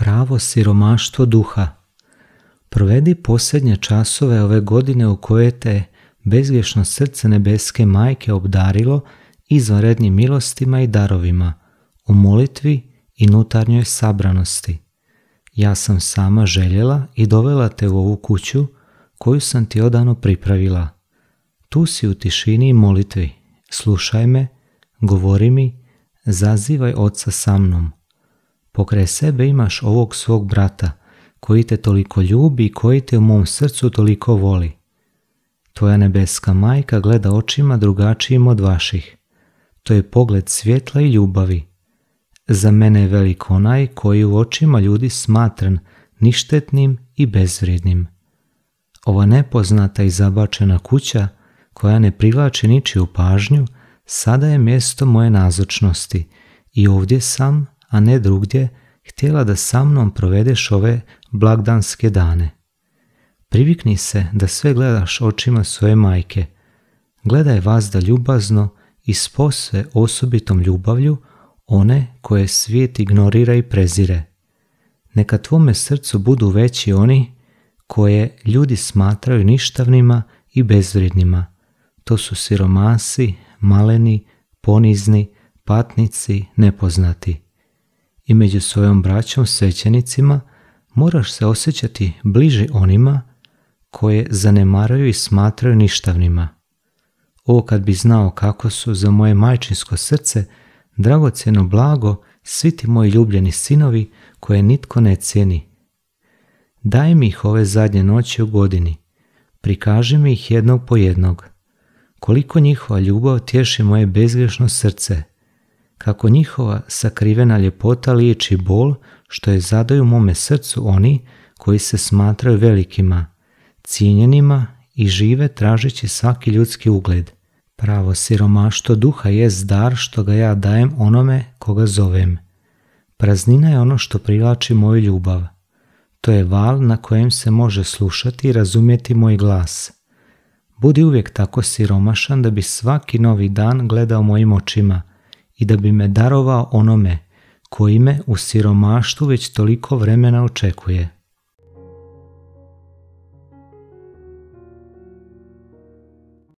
pravo siromaštvo duha. Provedi posljednje časove ove godine u koje te bezvješno srce nebeske majke obdarilo izvanrednim milostima i darovima, u molitvi i nutarnjoj sabranosti. Ja sam sama željela i dovela te u ovu kuću koju sam ti odano pripravila. Tu si u tišini i molitvi, slušaj me, govori mi, zazivaj oca sa mnom – pokraj sebe imaš ovog svog brata, koji te toliko ljubi i koji te u mom srcu toliko voli. Tvoja nebeska majka gleda očima drugačijim od vaših. To je pogled svjetla i ljubavi. Za mene je velik onaj koji u očima ljudi smatran ništetnim i bezvrijednim. Ova nepoznata i zabačena kuća, koja ne privlači ničiju pažnju, sada je mjesto moje nazočnosti i ovdje sam a ne drugdje, htjela da sa mnom provedeš ove blagdanske dane. Privikni se da sve gledaš očima svoje majke. Gledaj vas da ljubazno i s osobitom ljubavlju one koje svijet ignorira i prezire. Neka tvome srcu budu veći oni koje ljudi smatraju ništavnima i bezvrednima. To su siromasi, maleni, ponizni, patnici, nepoznati i među svojom braćom svećenicima moraš se osjećati bliže onima koje zanemaraju i smatraju ništavnima. O kad bi znao kako su za moje majčinsko srce dragocjeno blago svi ti moji ljubljeni sinovi koje nitko ne cijeni. Daj mi ih ove zadnje noći u godini, prikaži mi ih jednog po jednog. Koliko njihova ljubav tješi moje bezgrešno srce – kako njihova sakrivena ljepota liječi bol što je zadaju mome srcu oni koji se smatraju velikima, cijenjenima i žive tražeći svaki ljudski ugled. Pravo siromaštvo duha je dar što ga ja dajem onome koga zovem. Praznina je ono što privlači moju ljubav. To je val na kojem se može slušati i razumjeti moj glas. Budi uvijek tako siromašan da bi svaki novi dan gledao mojim očima – i da bi me darovao onome koji me u siromaštu već toliko vremena očekuje.